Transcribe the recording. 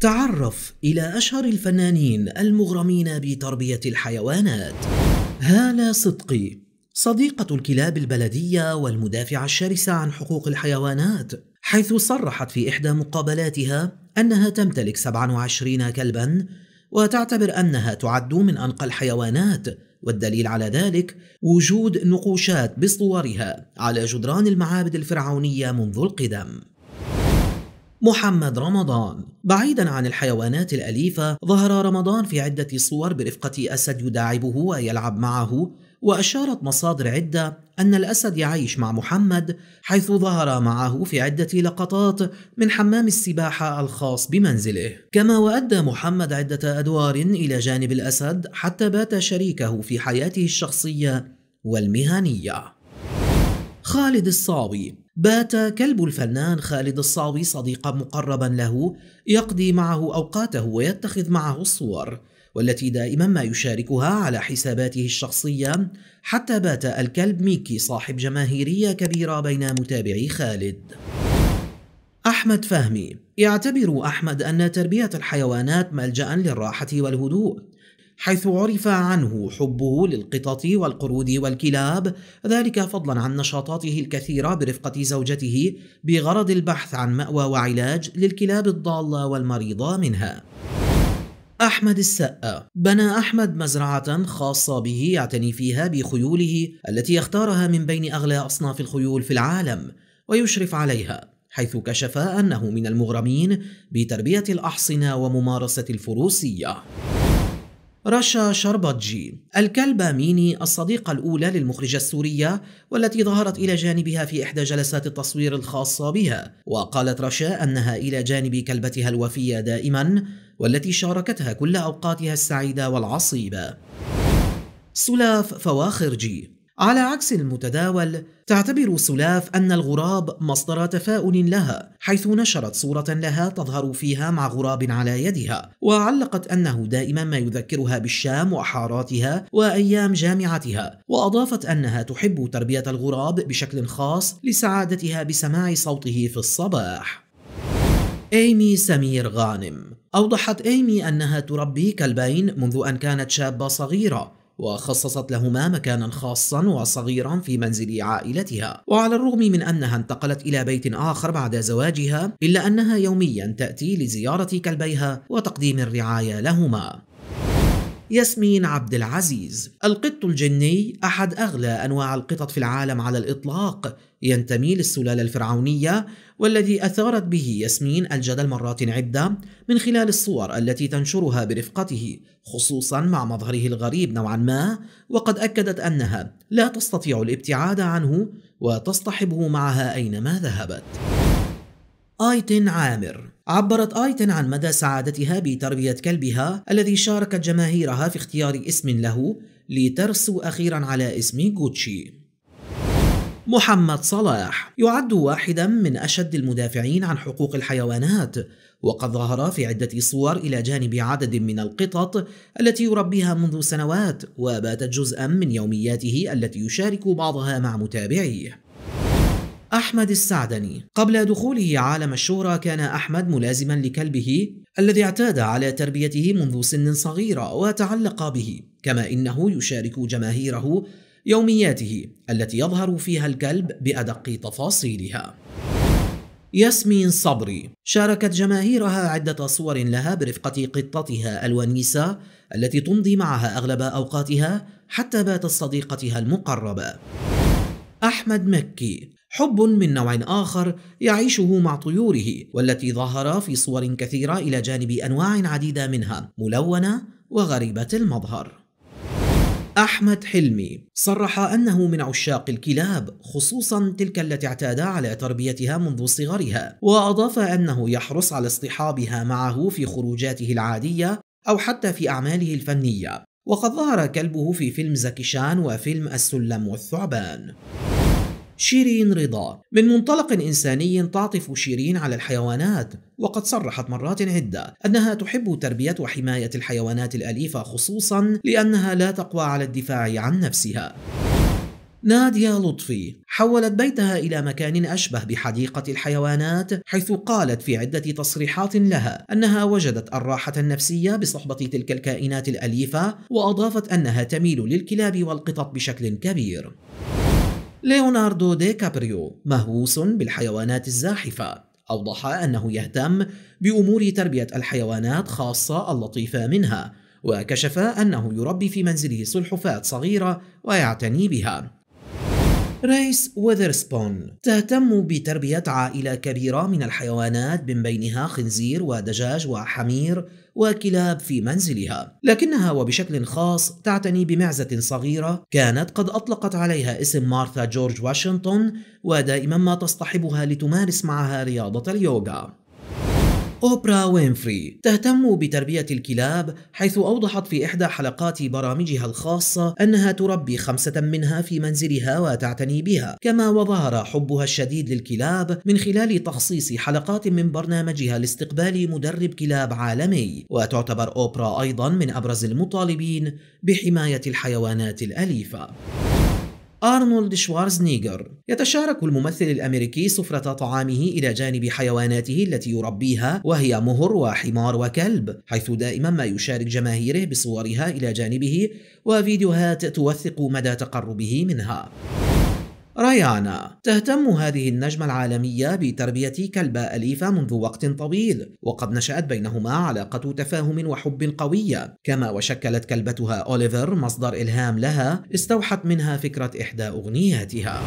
تعرف إلى أشهر الفنانين المغرمين بتربية الحيوانات هالة صدقي صديقة الكلاب البلدية والمدافعة الشرسة عن حقوق الحيوانات حيث صرحت في إحدى مقابلاتها أنها تمتلك 27 كلبا وتعتبر أنها تعد من أنقى الحيوانات والدليل على ذلك وجود نقوشات بصورها على جدران المعابد الفرعونية منذ القدم محمد رمضان بعيدا عن الحيوانات الأليفة ظهر رمضان في عدة صور برفقة أسد يداعبه ويلعب معه وأشارت مصادر عدة أن الأسد يعيش مع محمد حيث ظهر معه في عدة لقطات من حمام السباحة الخاص بمنزله كما وأدى محمد عدة أدوار إلى جانب الأسد حتى بات شريكه في حياته الشخصية والمهنية خالد الصاوي بات كلب الفنان خالد الصاوي صديقا مقربا له يقضي معه اوقاته ويتخذ معه الصور والتي دائما ما يشاركها على حساباته الشخصيه حتى بات الكلب ميكي صاحب جماهيريه كبيره بين متابعي خالد احمد فهمي يعتبر احمد ان تربيه الحيوانات ملجا للراحه والهدوء حيث عرف عنه حبه للقطط والقرود والكلاب ذلك فضلا عن نشاطاته الكثيرة برفقة زوجته بغرض البحث عن مأوى وعلاج للكلاب الضالة والمريضة منها أحمد السقا بنى أحمد مزرعة خاصة به يعتني فيها بخيوله التي اختارها من بين أغلى أصناف الخيول في العالم ويشرف عليها حيث كشف أنه من المغرمين بتربية الأحصنة وممارسة الفروسية رشا شربتجي الكلبة ميني الصديقة الأولى للمخرجة السورية والتي ظهرت إلى جانبها في إحدى جلسات التصوير الخاصة بها وقالت رشا أنها إلى جانب كلبتها الوفية دائما والتي شاركتها كل أوقاتها السعيدة والعصيبة سلاف فواخرجي على عكس المتداول تعتبر سلاف أن الغراب مصدر تفاؤل لها حيث نشرت صورة لها تظهر فيها مع غراب على يدها وعلقت أنه دائما ما يذكرها بالشام وحاراتها وأيام جامعتها وأضافت أنها تحب تربية الغراب بشكل خاص لسعادتها بسماع صوته في الصباح إيمي سمير غانم أوضحت إيمي أنها تربي كلبين منذ أن كانت شابة صغيرة وخصصت لهما مكانا خاصا وصغيرا في منزل عائلتها وعلى الرغم من أنها انتقلت إلى بيت آخر بعد زواجها إلا أنها يوميا تأتي لزيارة كلبيها وتقديم الرعاية لهما ياسمين عبد العزيز القط الجني أحد أغلى أنواع القطط في العالم على الإطلاق ينتمي للسلالة الفرعونية والذي أثارت به ياسمين الجدل مرات عدة من خلال الصور التي تنشرها برفقته خصوصا مع مظهره الغريب نوعا ما وقد أكدت أنها لا تستطيع الابتعاد عنه وتصطحبه معها أينما ذهبت آيتن عامر عبرت آيتن عن مدى سعادتها بتربية كلبها الذي شاركت جماهيرها في اختيار اسم له لترسو أخيرا على اسم غوتشي محمد صلاح يعد واحدا من أشد المدافعين عن حقوق الحيوانات وقد ظهر في عدة صور إلى جانب عدد من القطط التي يربيها منذ سنوات وباتت جزءا من يومياته التي يشارك بعضها مع متابعيه أحمد السعدني قبل دخوله عالم الشهرة كان أحمد ملازما لكلبه الذي اعتاد على تربيته منذ سن صغيرة وتعلق به كما إنه يشارك جماهيره يومياته التي يظهر فيها الكلب بأدق تفاصيلها ياسمين صبري شاركت جماهيرها عدة صور لها برفقة قطتها الونيسة التي تمضي معها أغلب أوقاتها حتى باتت صديقتها المقربة أحمد مكي حب من نوع آخر يعيشه مع طيوره والتي ظهر في صور كثيرة إلى جانب أنواع عديدة منها ملونة وغريبة المظهر أحمد حلمي صرح أنه من عشاق الكلاب خصوصا تلك التي اعتاد على تربيتها منذ صغرها وأضاف أنه يحرص على اصطحابها معه في خروجاته العادية أو حتى في أعماله الفنية وقد ظهر كلبه في فيلم زكيشان وفيلم السلم والثعبان شيرين رضا من منطلق إنساني تعطف شيرين على الحيوانات وقد صرحت مرات عدة أنها تحب تربية وحماية الحيوانات الأليفة خصوصا لأنها لا تقوى على الدفاع عن نفسها نادية لطفي حولت بيتها إلى مكان أشبه بحديقة الحيوانات حيث قالت في عدة تصريحات لها أنها وجدت الراحة النفسية بصحبة تلك الكائنات الأليفة وأضافت أنها تميل للكلاب والقطط بشكل كبير ليوناردو دي كابريو مهووس بالحيوانات الزاحفة أوضح أنه يهتم بأمور تربية الحيوانات خاصة اللطيفة منها وكشف أنه يربي في منزله سلحفاة صغيرة ويعتني بها ريس ويذرسبون تهتم بتربية عائلة كبيرة من الحيوانات من بينها خنزير ودجاج وحمير وكلاب في منزلها لكنها وبشكل خاص تعتني بمعزة صغيرة كانت قد أطلقت عليها اسم مارثا جورج واشنطن ودائما ما تصطحبها لتمارس معها رياضة اليوغا أوبرا وينفري تهتم بتربية الكلاب حيث أوضحت في إحدى حلقات برامجها الخاصة أنها تربي خمسة منها في منزلها وتعتني بها كما وظهر حبها الشديد للكلاب من خلال تخصيص حلقات من برنامجها لاستقبال مدرب كلاب عالمي وتعتبر أوبرا أيضا من أبرز المطالبين بحماية الحيوانات الأليفة أرنولد شوارزنيجر يتشارك الممثل الأمريكي سفرة طعامه إلى جانب حيواناته التي يربيها وهي مهر وحمار وكلب حيث دائما ما يشارك جماهيره بصورها إلى جانبه وفيديوهات توثق مدى تقربه منها ريانا تهتم هذه النجمة العالمية بتربية كلبة أليفة منذ وقت طويل وقد نشأت بينهما علاقة تفاهم وحب قوية كما وشكلت كلبتها أوليفر مصدر إلهام لها استوحت منها فكرة إحدى أغنياتها